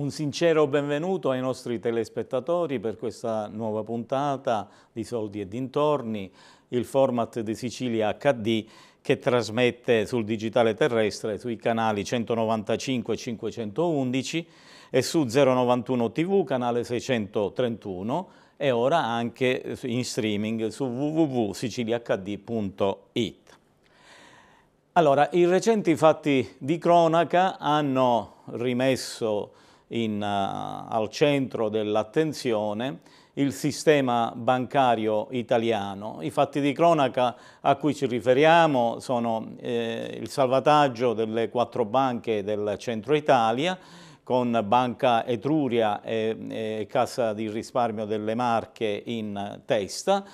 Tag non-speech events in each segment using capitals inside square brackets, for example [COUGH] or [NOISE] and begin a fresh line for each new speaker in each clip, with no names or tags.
Un sincero benvenuto ai nostri telespettatori per questa nuova puntata di Soldi e Dintorni, il format di Sicilia HD che trasmette sul digitale terrestre sui canali 195 e 511 e su 091 TV, canale 631 e ora anche in streaming su www.siciliahd.it. Allora, i recenti fatti di cronaca hanno rimesso in, uh, al centro dell'attenzione il sistema bancario italiano. I fatti di cronaca a cui ci riferiamo sono eh, il salvataggio delle quattro banche del centro Italia con Banca Etruria e, e Cassa di risparmio delle Marche in testa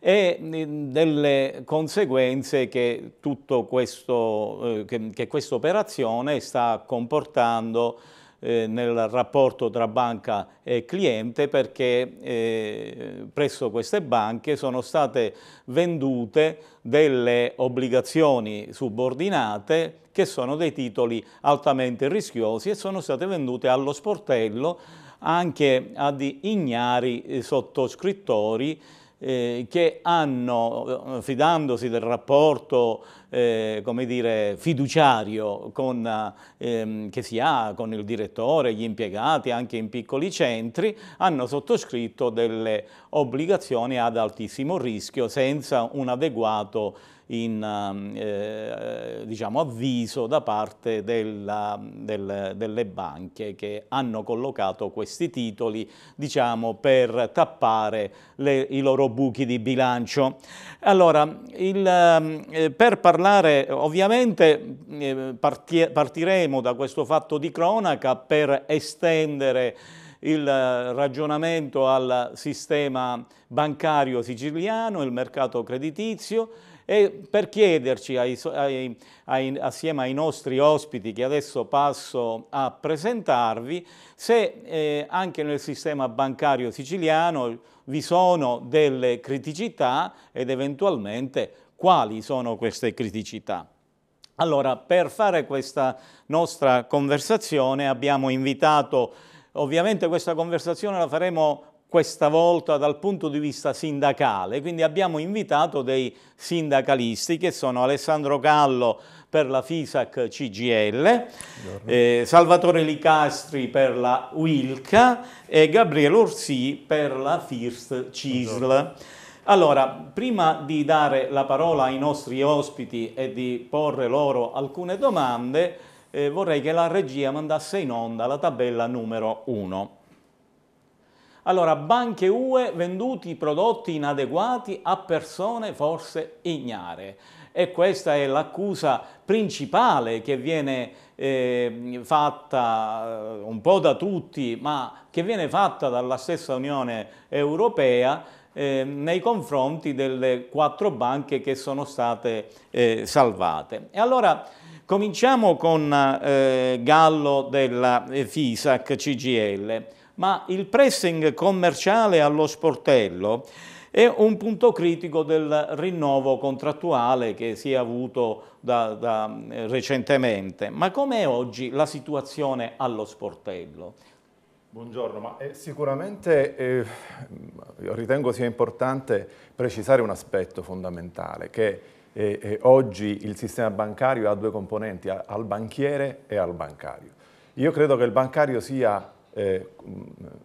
e mm, delle conseguenze che, questo, eh, che, che questa operazione sta comportando eh, nel rapporto tra banca e cliente perché eh, presso queste banche sono state vendute delle obbligazioni subordinate che sono dei titoli altamente rischiosi e sono state vendute allo sportello anche ad ignari eh, sottoscrittori eh, che hanno, eh, fidandosi del rapporto eh, dire, fiduciario con, ehm, che si ha con il direttore, gli impiegati, anche in piccoli centri, hanno sottoscritto delle obbligazioni ad altissimo rischio senza un adeguato in um, eh, eh, diciamo, avviso da parte della, del, delle banche che hanno collocato questi titoli diciamo, per tappare le, i loro buchi di bilancio. Allora, il, um, eh, per parlare ovviamente eh, partie, partiremo da questo fatto di cronaca per estendere il ragionamento al sistema bancario siciliano, il mercato creditizio, e per chiederci ai, ai, ai, assieme ai nostri ospiti che adesso passo a presentarvi se eh, anche nel sistema bancario siciliano vi sono delle criticità ed eventualmente quali sono queste criticità. Allora, per fare questa nostra conversazione abbiamo invitato, ovviamente questa conversazione la faremo questa volta dal punto di vista sindacale, quindi abbiamo invitato dei sindacalisti che sono Alessandro Gallo per la FISAC CGL, eh, Salvatore Licastri per la Wilca e Gabriele Orsi per la FIRST CISL. Buongiorno. Allora, prima di dare la parola ai nostri ospiti e di porre loro alcune domande, eh, vorrei che la regia mandasse in onda la tabella numero 1. Allora, banche UE venduti prodotti inadeguati a persone forse ignare. E questa è l'accusa principale che viene ehm, eh, fatta un po' da tutti, ma che viene fatta dalla stessa Unione Europea eh, nei confronti delle quattro banche che sono state eh, salvate. E allora cominciamo con eh, Gallo della eh, FISAC CGL ma il pressing commerciale allo sportello è un punto critico del rinnovo contrattuale che si è avuto da, da, eh, recentemente. Ma com'è oggi la situazione allo sportello?
Buongiorno, ma eh, sicuramente eh, ritengo sia importante precisare un aspetto fondamentale, che eh, eh oggi il sistema bancario ha due componenti, al banchiere e al bancario. Io credo che il bancario sia eh,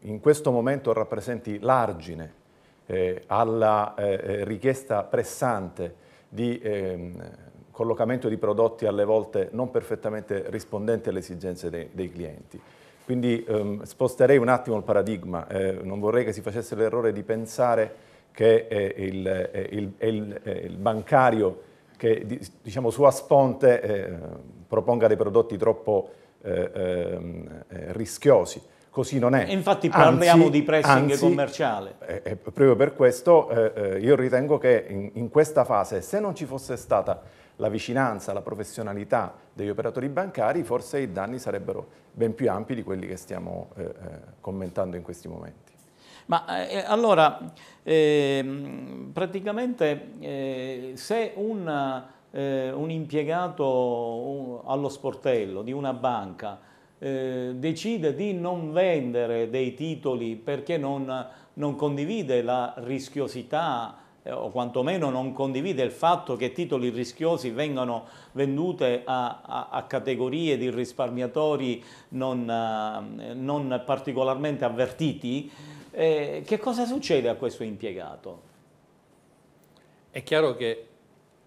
in questo momento rappresenti l'argine eh, alla eh, eh, richiesta pressante di ehm, collocamento di prodotti alle volte non perfettamente rispondenti alle esigenze dei, dei clienti. Quindi ehm, sposterei un attimo il paradigma, eh, non vorrei che si facesse l'errore di pensare che eh, il, il, il, il, bancario che diciamo, su Asponte proponga dei prodotti troppo eh, ehm, eh, rischiosi. Così non è. E infatti parliamo anzi, di pressing anzi, commerciale. Eh, eh, proprio per questo eh, eh, io ritengo che in, in questa fase, se non ci fosse stata la vicinanza, la professionalità degli operatori bancari, forse i danni sarebbero ben più ampi di quelli che stiamo eh, eh commentando in questi momenti.
Ma eh, eh allora, ehm, eh, praticamente se un, un impiegato allo sportello di una banca eh, decide di non vendere dei titoli perché non, non condivide la rischiosità eh, o quantomeno non condivide il fatto che titoli rischiosi vengano venduti a, a, a, categorie di risparmiatori non, eh, non particolarmente avvertiti, eh, che cosa succede a questo impiegato?
È chiaro che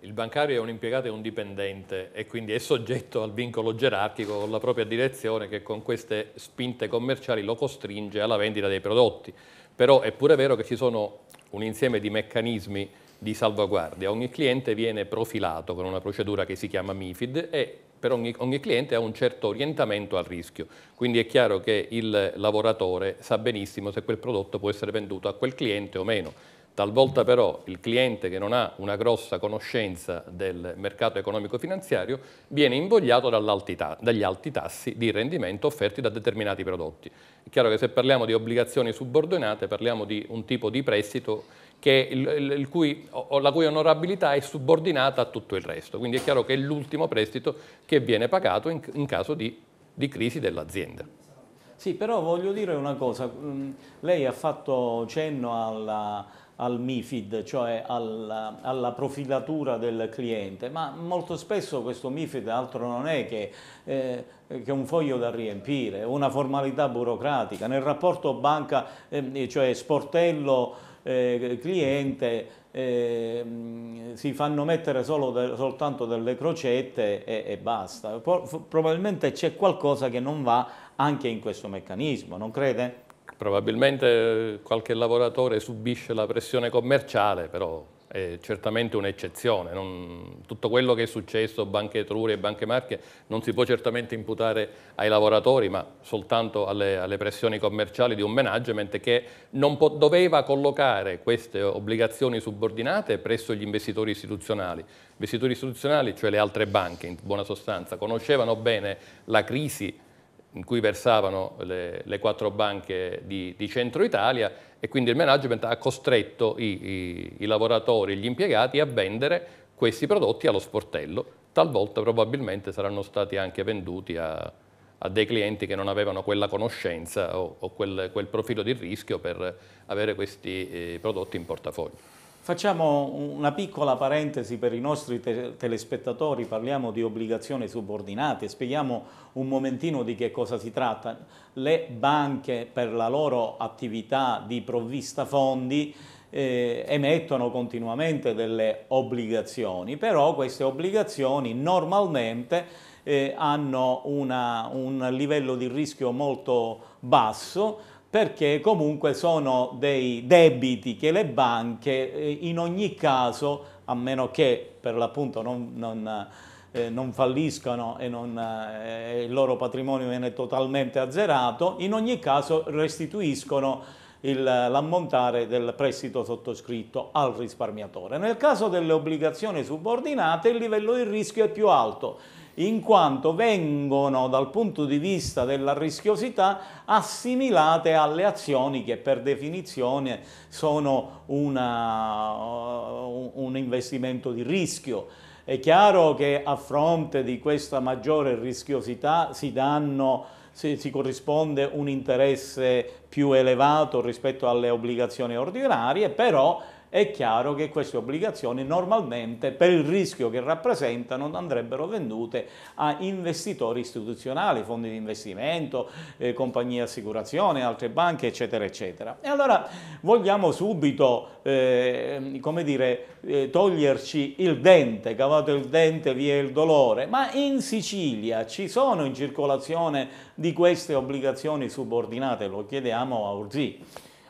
il bancario è un impiegato e un dipendente e quindi è soggetto al vincolo gerarchico con la propria direzione che con queste spinte commerciali lo costringe alla vendita dei prodotti. Però è pure vero che ci sono un insieme di meccanismi di salvaguardia. Ogni cliente viene profilato con una procedura che si chiama MIFID e per ogni, ogni cliente ha un certo orientamento al rischio. Quindi è chiaro che il lavoratore sa benissimo se quel prodotto può essere venduto a quel cliente o meno Talvolta però il cliente che non ha una grossa conoscenza del mercato economico-finanziario viene invogliato dagli alti tassi di rendimento offerti da determinati prodotti. È chiaro che se parliamo di obbligazioni subordinate parliamo di un tipo di prestito che, il, il cui, la cui onorabilità è subordinata a tutto il resto, quindi è chiaro che è l'ultimo prestito che viene pagato in, in caso di, di crisi dell'azienda.
Sì, però voglio dire una cosa, mm, lei ha fatto cenno alla, al MIFID, cioè alla, alla, profilatura del cliente, ma molto spesso questo MIFID altro non è che, eh, che un foglio da riempire, una formalità burocratica. Nel rapporto banca, eh, cioè sportello eh, cliente, eh, si fanno mettere de, soltanto delle crocette e, e basta. Probabilmente c'è qualcosa che non va anche in questo meccanismo, non crede?
Probabilmente eh, qualche lavoratore subisce la pressione commerciale, però è certamente un'eccezione. Non... tutto quello che è successo, Banche Etruria e Banche Marche, non si può certamente imputare ai lavoratori, ma soltanto alle, alle pressioni commerciali di un management che non doveva collocare queste obbligazioni subordinate presso gli investitori istituzionali. Investitori istituzionali, cioè le altre banche, in buona sostanza, conoscevano bene la crisi in cui versavano le, le quattro banche di, di, centro Italia e quindi il management ha costretto i, i, i lavoratori, gli impiegati a vendere questi prodotti allo sportello, talvolta probabilmente saranno stati anche venduti a, a dei clienti che non avevano quella conoscenza o, o quel, quel, profilo di rischio per avere questi eh, prodotti in portafoglio.
Facciamo una piccola parentesi per i nostri te telespettatori, parliamo di obbligazioni subordinate, spieghiamo un momentino di che cosa si tratta. Le banche per la loro attività di provvista fondi eh, emettono continuamente delle obbligazioni, però queste obbligazioni normalmente eh, hanno una, un livello di rischio molto basso, perché comunque sono dei debiti che le banche eh, in ogni caso, a meno che per l'appunto non, non, eh, non falliscano e non, eh, il loro patrimonio viene totalmente azzerato, in ogni caso restituiscono l'ammontare del prestito sottoscritto al risparmiatore. Nel caso delle obbligazioni subordinate il livello di rischio è più alto, in quanto vengono dal punto di vista della rischiosità assimilate alle azioni che per definizione sono una, uh, un investimento di rischio. È chiaro che a fronte di questa maggiore rischiosità si, danno, si, si corrisponde un interesse più elevato rispetto alle obbligazioni ordinarie, però è chiaro che queste obbligazioni normalmente per il rischio che rappresentano andrebbero vendute a investitori istituzionali, fondi di investimento, eh, compagnie di assicurazione, altre banche eccetera eccetera. E allora vogliamo subito eh, come dire, eh, toglierci il dente, cavato il dente via il dolore, ma in Sicilia ci sono in circolazione di queste obbligazioni subordinate, lo chiediamo a Urzì.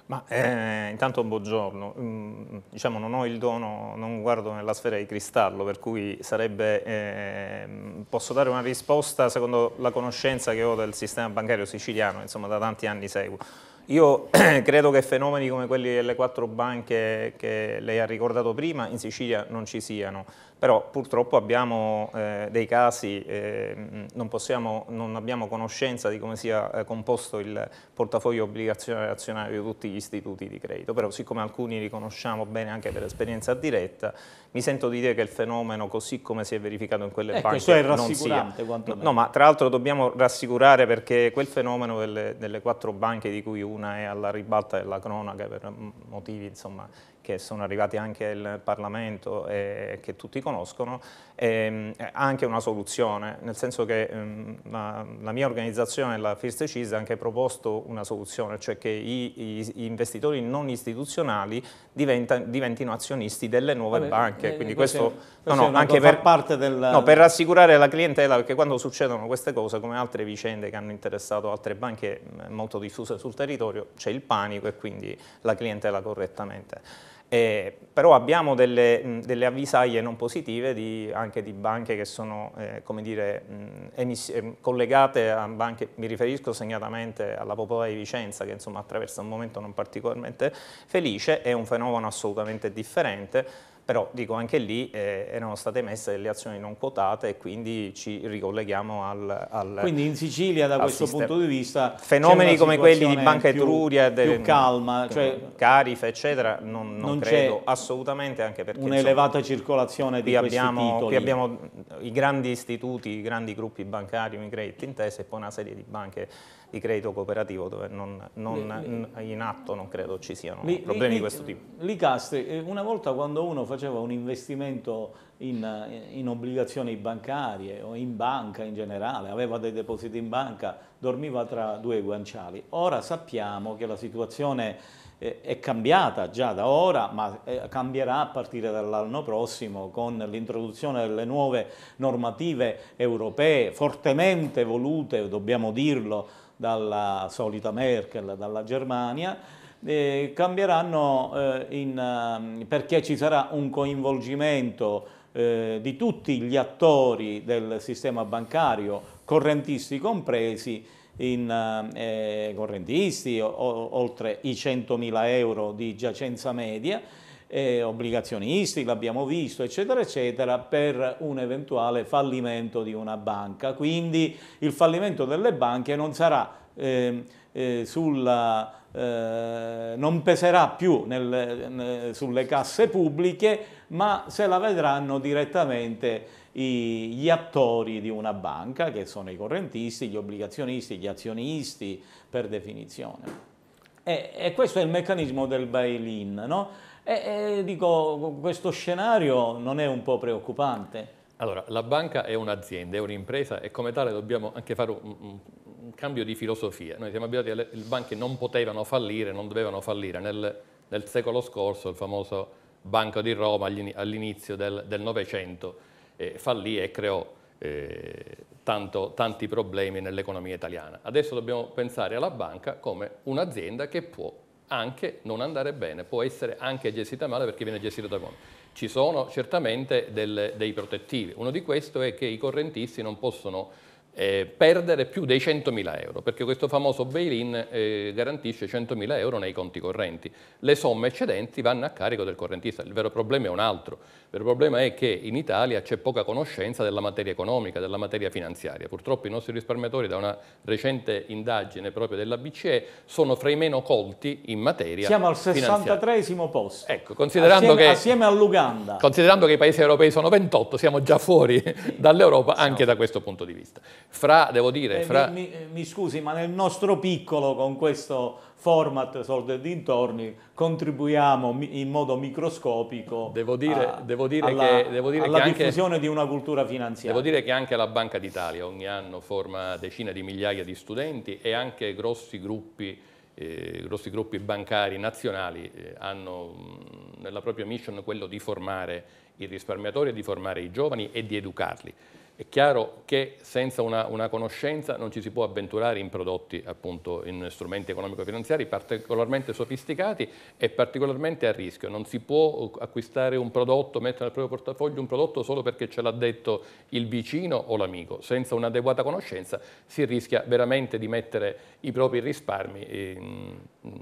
Ma eh, intanto buongiorno, mm, diciamo non ho il dono, non guardo nella sfera di cristallo, per cui sarebbe, eh, posso dare una risposta secondo la conoscenza che ho del sistema bancario siciliano, insomma da tanti anni seguo. Io [CLEARS THROAT] credo che fenomeni come quelli delle quattro banche che lei ha ricordato prima in Sicilia non ci siano, però purtroppo abbiamo eh, dei casi, eh, non, possiamo, non, abbiamo conoscenza di come sia eh, composto il portafoglio obbligazionario azionario di tutti gli istituti di credito, però siccome alcuni li conosciamo bene anche per esperienza diretta, mi sento di dire che il fenomeno così come si è verificato in quelle ecco, banche non sia. No, ma tra l'altro dobbiamo rassicurare perché quel fenomeno delle, delle quattro banche di cui uno fortuna è alla ribalta della cronaca per motivi insomma, che sono arrivati anche al Parlamento e che tutti conoscono, ehm, anche una soluzione, nel senso che ehm, la, la mia organizzazione, la First Cheese, ha anche proposto una soluzione, cioè che i, i, gli investitori non istituzionali diventa, diventino azionisti delle nuove Vabbè, banche, eh, quindi questo, questo no, no, anche per, parte del... no, per rassicurare la clientela, perché quando succedono queste cose, come altre vicende che hanno interessato altre banche eh, molto diffuse sul territorio, c'è il panico e quindi la clientela correttamente. Eh, però abbiamo delle, mh, delle, avvisaglie non positive di, anche di banche che sono eh, dire, mh, ehm, collegate a banche, mi riferisco segnatamente alla Popolare di Vicenza che insomma, attraversa un momento non particolarmente felice, è un fenomeno assolutamente differente, però dico anche lì eh, erano state messe delle azioni non quotate e quindi ci ricolleghiamo al, al Quindi in Sicilia da questo sistema.
punto di vista fenomeni come quelli di Banca più, Etruria del, più
calma, cioè, Carife eccetera non, non, non credo assolutamente anche perché un'elevata circolazione di questi titoli. Qui abbiamo i grandi istituti, i grandi gruppi bancari, Unicredit, intese e poi una serie di banche di credito cooperativo dove non, non, lì, in atto non credo ci siano lì, problemi lì, di questo tipo. Licastri, eh, una volta quando uno faceva un
investimento in, eh, in obbligazioni bancarie o in banca in generale, aveva dei depositi in banca, dormiva tra due guanciali. Ora sappiamo che la situazione eh, è cambiata già da ora, ma cambierà a partire dall'anno prossimo con l'introduzione delle nuove normative europee fortemente volute, dobbiamo dirlo, dalla solita Merkel, dalla Germania, eh, cambieranno eh, in, ehm, perché ci sarà un coinvolgimento eh, di tutti gli attori del sistema bancario, correntisti compresi, in, eh, eh, correntisti o, oltre i 100.000 euro di giacenza media, eh, obbligazionisti, l'abbiamo visto, eccetera, eccetera, per un eventuale fallimento di una banca. Quindi il fallimento delle banche non sarà eh, eh, sulla, eh, non peserà più nel, sulle casse pubbliche, ma se la vedranno direttamente i, gli attori di una banca, che sono i correntisti, gli obbligazionisti, gli azionisti per definizione. E, e questo è il meccanismo del bail-in. No? E, e dico, questo scenario non è un po' preoccupante?
Allora, la banca è un'azienda, è un'impresa e come tale dobbiamo anche fare un, un cambio di filosofia. Noi siamo abituati alle le banche non potevano fallire, non dovevano fallire. Nel, nel secolo scorso il famoso Banco di Roma all'inizio del Novecento eh, fallì e creò eh, tanto, tanti problemi nell'economia italiana. Adesso dobbiamo pensare alla banca come un'azienda che può anche non andare bene, può essere anche gestita male perché viene gestita da uomini. Ci sono certamente del, dei protettivi, uno di questi è che i correntisti non possono eh, perdere più dei 100.000 euro, perché questo famoso bail-in eh, garantisce 100.000 euro nei conti correnti. Le somme eccedenti vanno a carico del correntista, il vero problema è un altro, il vero problema è che in Italia c'è poca conoscenza della materia economica, della materia finanziaria. Purtroppo i nostri risparmiatori, da una recente indagine proprio della BCE, sono fra i meno colti in materia Siamo al 63 posto, ecco, considerando assieme, che, assieme
all'Uganda.
Considerando che i paesi europei sono 28, siamo già fuori dall'Europa anche da questo punto di vista fra, devo dire... Eh, mi,
mi, eh, mi, scusi, ma nel nostro piccolo, con questo format Soldi e dintorni, contribuiamo in modo microscopico devo dire, a, devo dire alla, che, devo dire alla che diffusione anche, di una cultura finanziaria. Devo dire
che anche la Banca d'Italia ogni anno forma decine di migliaia di studenti e anche grossi gruppi eh, grossi gruppi bancari nazionali eh, hanno mm, nella propria mission quello di formare i risparmiatori, di formare i giovani e di educarli. È chiaro che senza una, una, conoscenza non ci si può avventurare in prodotti, appunto, in strumenti economico-finanziari particolarmente sofisticati e particolarmente a rischio. Non si può uh, acquistare un prodotto, mettere nel proprio portafoglio un prodotto solo perché ce l'ha detto il vicino o l'amico. Senza un'adeguata conoscenza si rischia veramente di mettere i propri risparmi in, mm,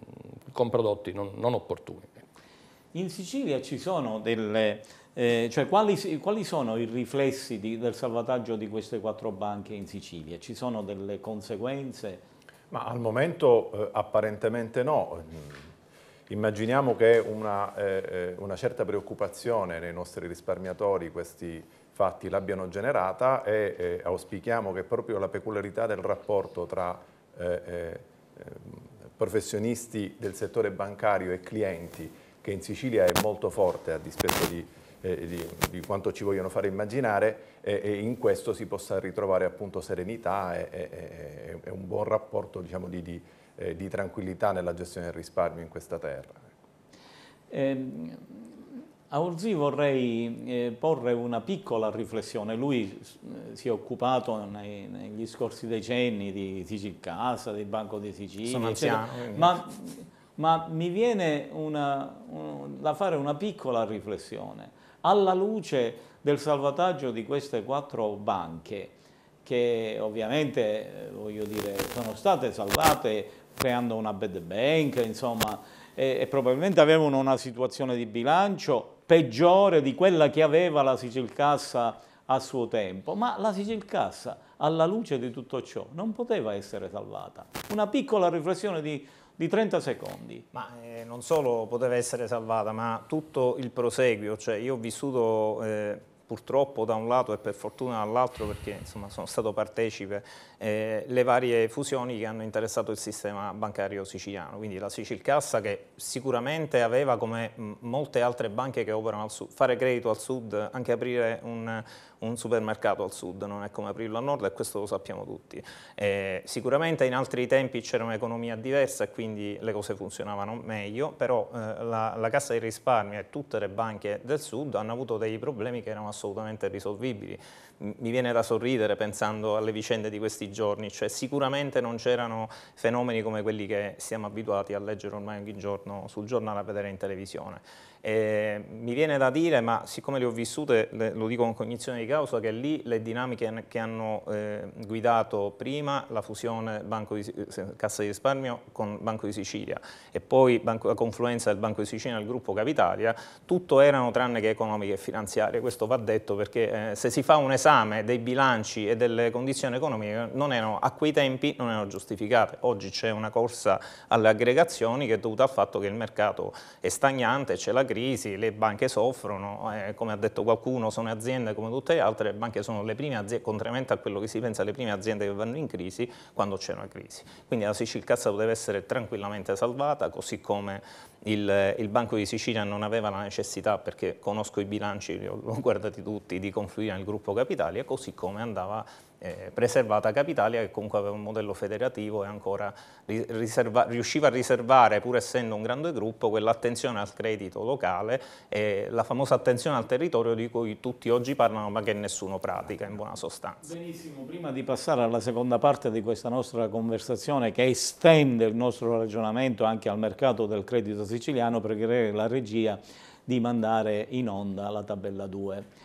con prodotti non, non opportuni. In Sicilia ci
sono delle eh, cioè, quali, quali, sono i riflessi di, del salvataggio di queste quattro banche in Sicilia?
Ci sono delle conseguenze? Ma al momento eh, apparentemente no. Immaginiamo che una, eh, eh una, certa preoccupazione nei nostri risparmiatori questi fatti l'abbiano generata e eh, auspichiamo che proprio la peculiarità del rapporto tra eh, ehm, professionisti del settore bancario e clienti, che in Sicilia è molto forte a dispetto di eh, di, di, quanto ci vogliono fare immaginare e, e, in questo si possa ritrovare appunto serenità e, e, e un buon rapporto diciamo, di, di, eh, di, tranquillità nella gestione del risparmio in questa terra. Ecco. Ehm, eh, a Urzi vorrei
porre una piccola riflessione. Lui eh, si è occupato nei, negli scorsi decenni di Sicilcasa, del Banco di Sicilia. Sono anziano. Ma, ma mi viene una, un, da fare una piccola riflessione alla luce del salvataggio di queste quattro banche che ovviamente eh, dire, sono state salvate creando una bad bank, insomma, e, e probabilmente avevano una situazione di bilancio peggiore di quella che aveva la Sicilcassa a suo tempo, ma la Sicilcassa alla luce di tutto
ciò non poteva essere salvata. Una piccola riflessione di di 30 secondi. Ma eh, non solo poteva essere salvata, ma tutto il proseguio, cioè io ho vissuto... Eh purtroppo da un lato e per fortuna dall'altro perché insomma, sono stato partecipe eh, le varie fusioni che hanno interessato il sistema bancario siciliano, quindi la Sicilcassa che sicuramente aveva come mm, molte altre banche che operano al sud, fare credito al sud, anche aprire un, un supermercato al sud non è come aprirlo al nord e questo lo sappiamo tutti. Eh, sicuramente in altri tempi c'era un'economia diversa e quindi le cose funzionavano meglio, però eh, la, la Cassa di Risparmio e tutte le banche del sud hanno avuto dei problemi che erano assolutamente assolutamente risolvibili. Mi viene da sorridere pensando alle vicende di questi giorni, cioè sicuramente non c'erano fenomeni come quelli che siamo abituati a leggere ormai ogni giorno sul giornale, a vedere in televisione. Eh, mi viene da dire, ma siccome le ho vissute, le, lo dico con cognizione di causa, che lì le dinamiche che hanno eh, guidato prima la fusione di, eh, Cassa di risparmio con Banco di Sicilia e poi banco, la confluenza del Banco di Sicilia al gruppo Capitalia, tutto erano tranne che economiche e finanziarie. Questo va detto perché eh, se si fa un esame dei bilanci e delle condizioni economiche erano, a quei tempi non erano giustificate. Oggi c'è una corsa alle aggregazioni che è dovuta al fatto che il mercato è stagnante, c'è la crisi, crisi, le banche soffrono, eh, come ha detto qualcuno sono aziende come tutte le altre, le banche sono le prime aziende, contrariamente a quello che si pensa, le prime aziende che vanno in crisi quando c'è una crisi. Quindi la Sicilcassa deve essere tranquillamente salvata, così come il, il, Banco di Sicilia non aveva la necessità, perché conosco i bilanci, li ho, guardati tutti, di confluire nel gruppo capitali e così come andava eh, preservata Capitalia che comunque aveva un modello federativo e ancora riusciva a riservare pur essendo un grande gruppo quell'attenzione al credito locale e la famosa attenzione al territorio di cui tutti oggi parlano ma che nessuno pratica in buona sostanza. Benissimo,
prima di passare alla seconda parte di questa nostra conversazione che estende il nostro ragionamento anche al mercato del credito siciliano pregherei la regia di mandare in onda la tabella 2.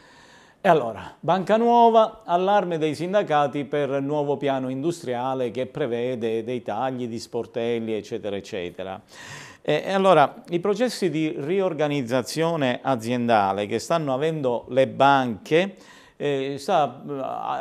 E allora, Banca Nuova, allarme dei sindacati per il nuovo piano industriale che prevede dei tagli di sportelli, eccetera, eccetera. E allora, i processi di riorganizzazione aziendale che stanno avendo le banche eh, sta, eh,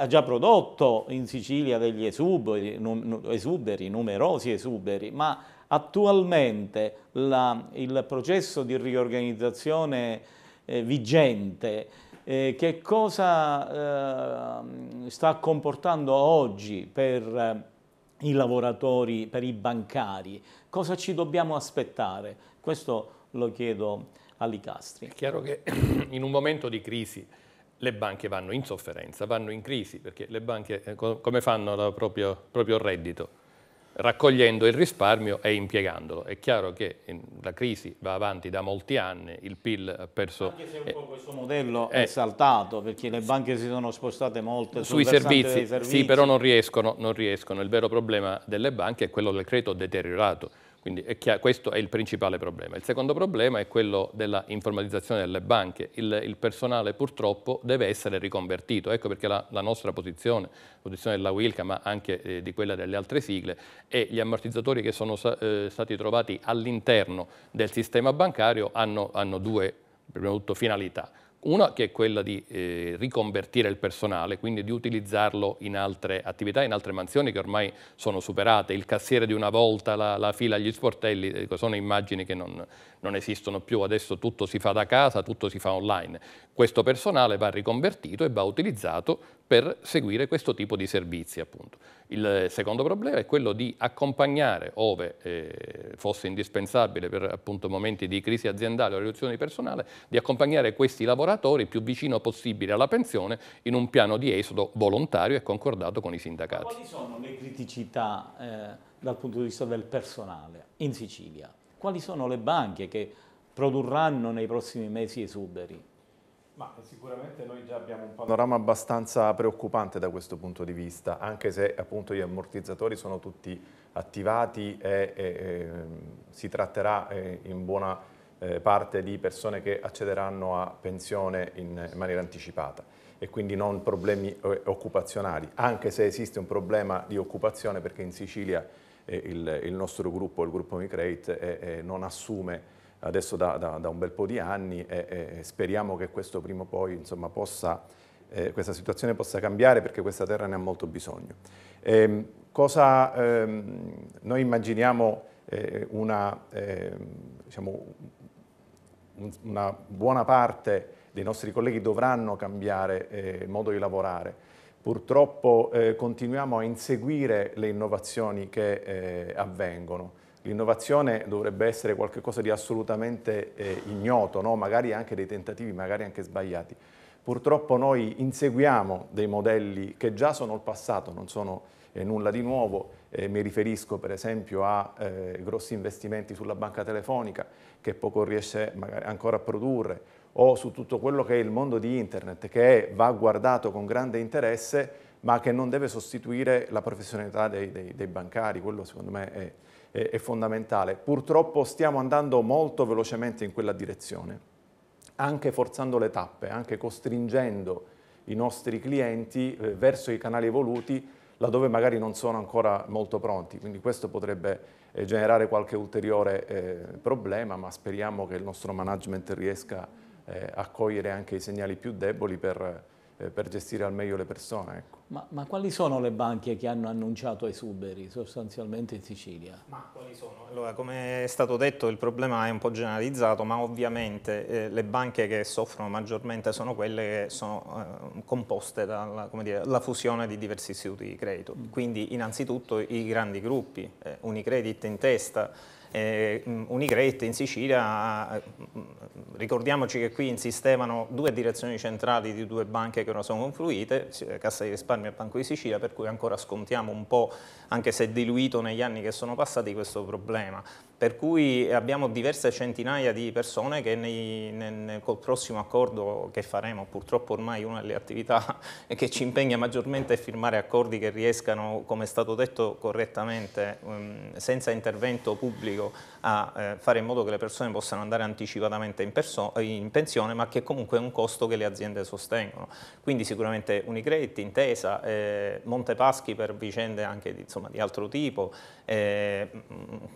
ha già prodotto in Sicilia degli esuberi, esuberi numerosi esuberi, ma attualmente la, il processo di riorganizzazione eh, vigente eh, che cosa eh, sta comportando oggi per eh, i lavoratori, per i bancari? Cosa ci dobbiamo aspettare?
Questo lo chiedo a Licastri. È chiaro che [CLEARS THROAT] in un momento di crisi le banche vanno in sofferenza, vanno in crisi, perché le banche eh, come fanno il proprio, proprio reddito? raccogliendo il risparmio e impiegandolo. È chiaro che la crisi va avanti da molti anni, il PIL ha perso... Anche se un po' questo modello
eh, è saltato, perché le banche si sono spostate molto sui servizi, servizi, Sì, però non
riescono, non riescono. Il vero problema delle banche è quello del credito deteriorato quindi è chiaro, questo è il principale problema. Il secondo problema è quello della informatizzazione delle banche. Il, il personale purtroppo deve essere riconvertito. Ecco perché la, la nostra posizione, la posizione della Wilca, ma anche eh, di quella delle altre sigle, e gli ammortizzatori che sono eh, stati trovati all'interno del sistema bancario hanno, hanno due, prima di tutto, finalità una che è quella di eh, riconvertire il personale, quindi di utilizzarlo in altre attività, in altre mansioni che ormai sono superate. Il cassiere di una volta, la, la fila agli sportelli, eh, ecco, sono immagini che non, non esistono più. Adesso tutto si fa da casa, tutto si fa online. Questo personale va riconvertito e va utilizzato per seguire questo tipo di servizi appunto. Il secondo problema è quello di accompagnare, ove eh, fosse indispensabile per appunto, momenti di crisi aziendale o riduzione di personale, di accompagnare questi lavoratori più vicino possibile alla pensione in un piano di esodo volontario e concordato con i sindacati. Ma quali sono
le criticità eh, dal punto di vista del personale in Sicilia? Quali
sono le banche che produrranno nei prossimi mesi esuberi? Ma sicuramente noi già abbiamo un panorama abbastanza preoccupante da questo punto di vista, anche se appunto gli ammortizzatori sono tutti attivati e, e, e si tratterà eh, in buona eh, parte di persone che accederanno a pensione in maniera anticipata e quindi non problemi eh, occupazionali, anche se esiste un problema di occupazione perché in Sicilia il, il nostro gruppo, il gruppo Micrate, non assume adesso da, da, da un bel po' di anni e, e speriamo che questo prima o poi insomma, possa, eh, questa situazione possa cambiare perché questa terra ne ha molto bisogno. Eh, cosa, ehm, noi immaginiamo eh, una, ehm, diciamo, un, una buona parte dei nostri colleghi dovranno cambiare eh, il modo di lavorare. Purtroppo eh, continuiamo a inseguire le innovazioni che eh, avvengono. L'innovazione dovrebbe essere qualcosa di assolutamente eh, ignoto, no? magari anche dei tentativi, magari anche sbagliati. Purtroppo noi inseguiamo dei modelli che già sono il passato, non sono eh, nulla di nuovo. Eh, mi riferisco per esempio a eh, grossi investimenti sulla banca telefonica che poco riesce ancora a produrre o su tutto quello che è il mondo di internet che va guardato con grande interesse ma che non deve sostituire la professionalità dei, dei, dei bancari, quello secondo me è è, è fondamentale. Purtroppo stiamo andando molto velocemente in quella direzione, anche forzando le tappe, anche costringendo i nostri clienti eh, verso i canali evoluti laddove magari non sono ancora molto pronti. Quindi questo potrebbe eh, generare qualche ulteriore eh, problema, ma speriamo che il nostro management riesca eh, a cogliere anche i segnali più deboli per eh, per gestire al meglio le persone. Ecco.
Ma, ma, quali sono le banche che hanno annunciato esuberi sostanzialmente in Sicilia? Ma quali sono?
Allora, come è stato detto, il
problema è un po' generalizzato, ma ovviamente eh, le banche che soffrono maggiormente sono quelle che sono eh, composte dalla fusione di diversi istituti di credito. Mm. Quindi innanzitutto i grandi gruppi, eh, Unicredit in testa, eh, Unigrette in Sicilia, ricordiamoci che qui insistevano due direzioni centrali di due banche che ora sono confluite, eh, Cassa di Risparmio e Banco di Sicilia, per cui ancora scontiamo un po', anche se diluito negli anni che sono passati, questo problema per cui abbiamo diverse centinaia di persone che nei, nel, col prossimo accordo che faremo, purtroppo ormai una delle attività [LAUGHS] che ci impegna maggiormente è firmare accordi che riescano, come è stato detto correttamente, ehm, senza intervento pubblico a eh, fare in modo che le persone possano andare anticipatamente in, in pensione, ma che comunque è un costo che le aziende sostengono. Quindi sicuramente Unicredit, Intesa, eh, Montepaschi per vicende anche di, insomma, di altro tipo, eh,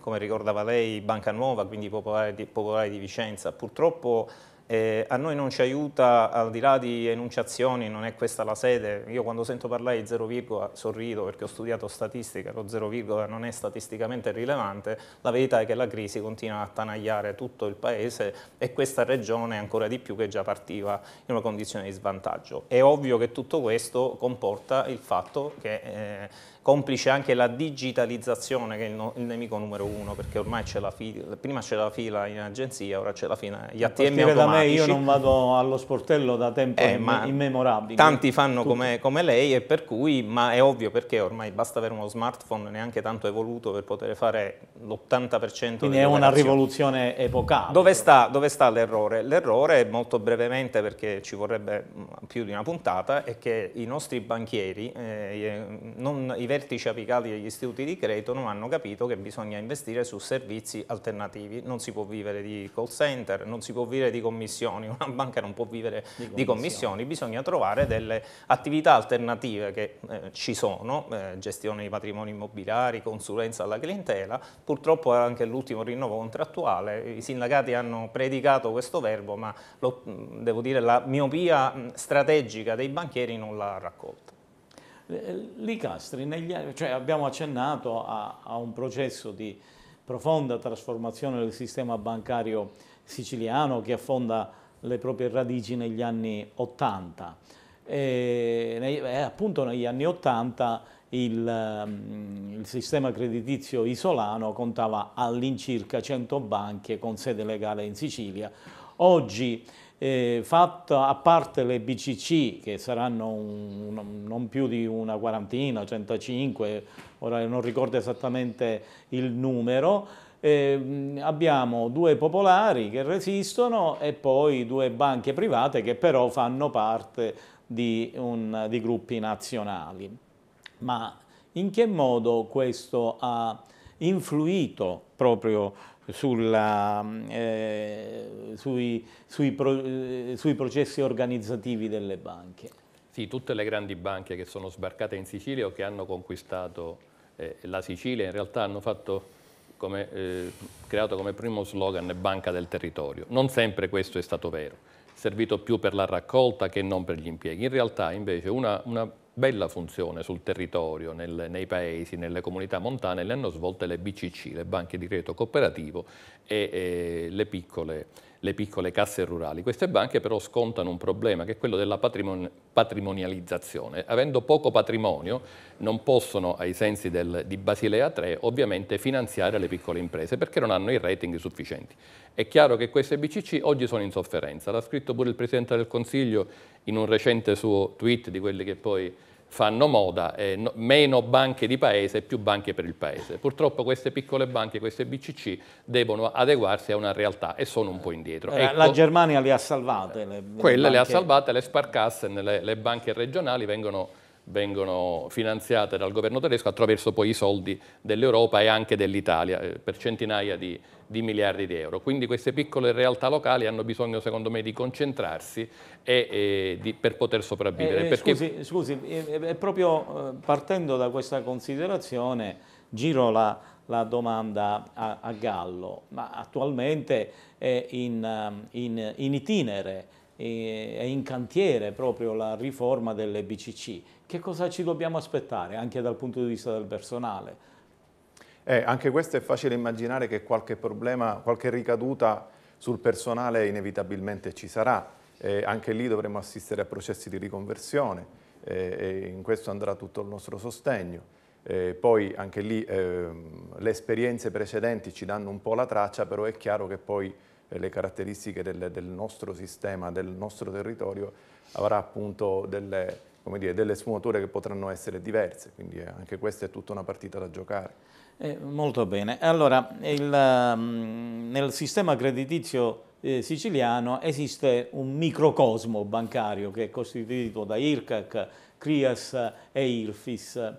come ricordava lei, Banca Nuova, quindi Popolare di, Popolare di Vicenza. Purtroppo eh, a noi non ci aiuta, al di là di enunciazioni, non è questa la sede. Io quando sento parlare di 0, virgola, sorrido perché ho studiato statistica, lo 0, virgola non è statisticamente rilevante. La verità è che la crisi continua a attanagliare tutto il paese e questa regione ancora di più che già partiva in una condizione di svantaggio. È ovvio che tutto questo comporta il fatto che... Eh, complice anche la digitalizzazione che è il, no, il nemico numero uno, perché ormai c'è la fila, prima c'era la fila in agenzia, ora c'è la fila agli ATM automatici. da me io non vado
allo sportello da tempo eh, immemorabile. Tanti
fanno come, come, lei e per cui, ma è ovvio perché ormai basta avere uno smartphone neanche tanto evoluto per poter fare l'80% Quindi è una rivoluzione epocale. Dove sta, dove sta l'errore? L'errore, molto brevemente perché ci vorrebbe mm, più di una puntata, è che i nostri banchieri, eh, non, i vertici apicali degli istituti di credito non hanno capito che bisogna investire su servizi alternativi, non si può vivere di call center, non si può vivere di commissioni, [LAUGHS] una banca non può vivere di, di commissioni, bisogna trovare delle attività alternative che eh, ci sono, eh, gestione di patrimoni immobiliari, consulenza alla clientela, purtroppo anche l'ultimo rinnovo contrattuale, i sindacati hanno predicato questo verbo ma lo, devo dire la miopia strategica dei banchieri non l'ha raccolta. Eh, L'ICASTRI,
cioè abbiamo accennato a, a, un processo di profonda trasformazione del sistema bancario siciliano che affonda le proprie radici negli anni 80. E, e eh, appunto negli anni 80 il, mm, il, sistema creditizio isolano contava all'incirca 100 banche con sede legale in Sicilia. Oggi eh, fatta a parte le BCC che saranno un, un, non più di una quarantina, 105, ora non ricordo esattamente il numero, eh, abbiamo due popolari che resistono e poi due banche private che però fanno parte di, un, di gruppi nazionali. Ma in che modo questo ha influito proprio sulla, mm, eh, sui, sui, pro, eh, sui processi organizzativi
delle banche. Sì, tutte le grandi banche che sono sbarcate in Sicilia o che hanno conquistato eh, la Sicilia in realtà hanno fatto come, eh, creato come primo slogan banca del territorio. Non sempre questo è stato vero, servito più per la raccolta che non per gli impieghi. In realtà invece una, una bella funzione sul territorio, nel, nei paesi, nelle comunità montane, le hanno svolte le BCC, le banche di credito cooperativo e, e eh, le piccole le piccole casse rurali. Queste banche però scontano un problema che è quello della patrimon patrimonializzazione. Avendo poco patrimonio non possono, ai sensi del, di Basilea 3, ovviamente finanziare le piccole imprese perché non hanno i rating sufficienti. È chiaro che queste BCC oggi sono in sofferenza. L'ha scritto pure il Presidente del Consiglio in un recente suo tweet di quelli che poi fanno moda, eh, no, meno banche di paese, più banche per il paese. Purtroppo queste piccole banche, queste BCC, devono adeguarsi a una realtà e sono un po' indietro. Eh, ecco, la
Germania le ha salvate. Le, quelle banche... le ha
salvate, le Sparkassen, le, le banche regionali vengono vengono finanziate dal governo tedesco attraverso poi i soldi dell'Europa e anche dell'Italia eh, per centinaia di, di, miliardi di euro. Quindi queste piccole realtà locali hanno bisogno secondo me di concentrarsi e, e di, per poter sopravvivere. Eh, eh perché... Scusi,
scusi eh, eh proprio partendo da questa considerazione giro la, la domanda a, a, Gallo, ma attualmente è in, ehm, in, in itinere è in cantiere proprio la riforma delle BCC. Che cosa ci dobbiamo aspettare anche dal punto di vista del
personale? Eh, anche questo è facile immaginare che qualche problema, qualche ricaduta sul personale inevitabilmente ci sarà. Eh, anche lì dovremo assistere a processi di riconversione eh, e in questo andrà tutto il nostro sostegno. Eh, poi anche lì ehm, le esperienze precedenti ci danno un po' la traccia, però è chiaro che poi le caratteristiche del, del, nostro sistema, del nostro territorio, avrà appunto delle, dire, delle, sfumature che potranno essere diverse, quindi eh, anche questa è tutta una partita da giocare.
Eh, molto bene, allora il, mm, nel sistema creditizio eh, siciliano esiste un microcosmo bancario che è costituito da IRCAC, CRIAS e IRFIS.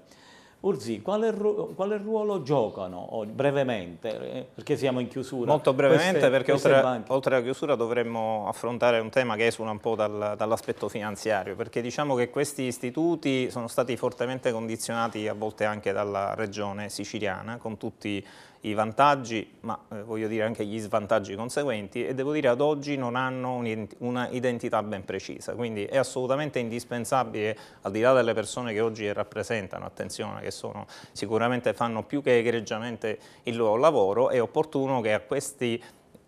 Urzi,
quale, ru quale, ruolo giocano brevemente? Eh, perché siamo in chiusura. Molto brevemente queste, perché queste oltre, oltre, alla chiusura dovremmo affrontare un tema che esula un po' dal, dall'aspetto finanziario, perché diciamo che questi istituti sono stati fortemente condizionati a volte anche dalla regione siciliana, con tutti i vantaggi, ma eh, voglio dire anche gli svantaggi conseguenti, e devo dire ad oggi non hanno un'identità ben precisa, quindi è assolutamente indispensabile, al di là delle persone che oggi rappresentano, attenzione, che sono, sicuramente fanno più che egregiamente il loro lavoro, è opportuno che a questi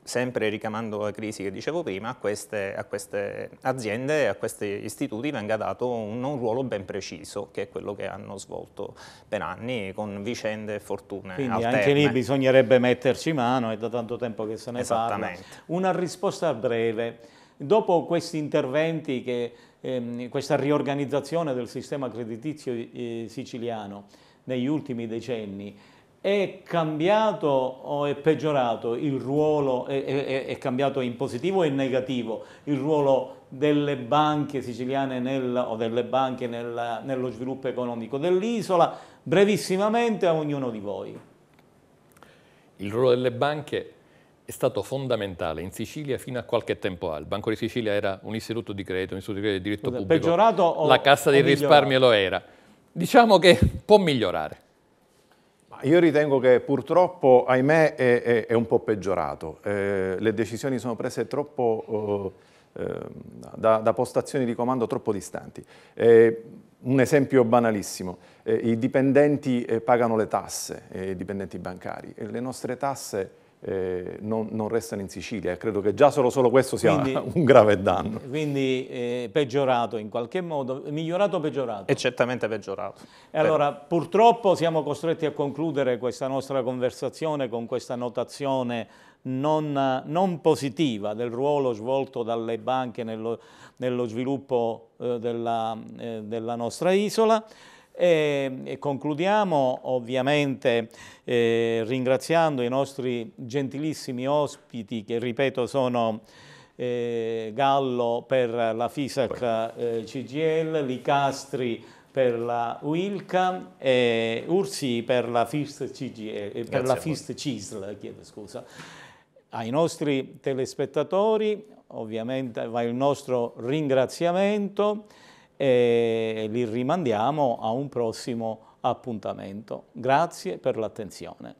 sempre ricamando la crisi che dicevo prima, a queste, a queste aziende e a questi istituti venga dato un, un, ruolo ben preciso, che è quello che hanno svolto per anni con vicende e fortune Quindi alterne. anche lì
bisognerebbe
metterci mano, è da tanto tempo che
se ne parla. Una risposta breve. Dopo questi interventi, che, ehm, questa riorganizzazione del sistema creditizio eh, siciliano negli ultimi decenni, è cambiato o è peggiorato il ruolo, è, è, è, cambiato in positivo o in negativo, il ruolo delle banche siciliane nel, o delle banche nel, nello sviluppo economico dell'isola? Brevissimamente a ognuno di voi.
Il ruolo delle banche è stato fondamentale in Sicilia fino a qualche tempo fa. Il Banco di Sicilia era un istituto di credito, un istituto di credito di diritto pubblico. Peggiorato o La Cassa dei migliorato? risparmio lo era. Diciamo che può migliorare.
Io ritengo che purtroppo, ahimè, è, è, è un po' peggiorato. Eh, le decisioni sono prese troppo, eh, ehm, da, da, postazioni di comando troppo distanti. Eh, un esempio banalissimo, eh, i dipendenti eh, pagano le tasse, eh, i dipendenti bancari. Le nostre tasse eh, non, non, restano in Sicilia e credo che già solo, solo questo sia quindi, [LAUGHS] un grave danno.
Quindi eh, peggiorato in qualche modo, migliorato o peggiorato? E certamente peggiorato. E allora purtroppo siamo costretti a concludere questa nostra conversazione con questa notazione non, non, positiva del ruolo svolto dalle banche nello, nello sviluppo eh, della, eh, della, nostra isola. E concludiamo ovviamente eh, ringraziando i nostri gentilissimi ospiti che ripeto sono eh, Gallo per la FISAC eh, CGL, Licastri per la Wilca e Ursi per la FIST, CGL, eh, per la FIST CISL. Chiedo scusa. Ai nostri telespettatori ovviamente va il nostro ringraziamento e li rimandiamo a un prossimo appuntamento. Grazie per l'attenzione.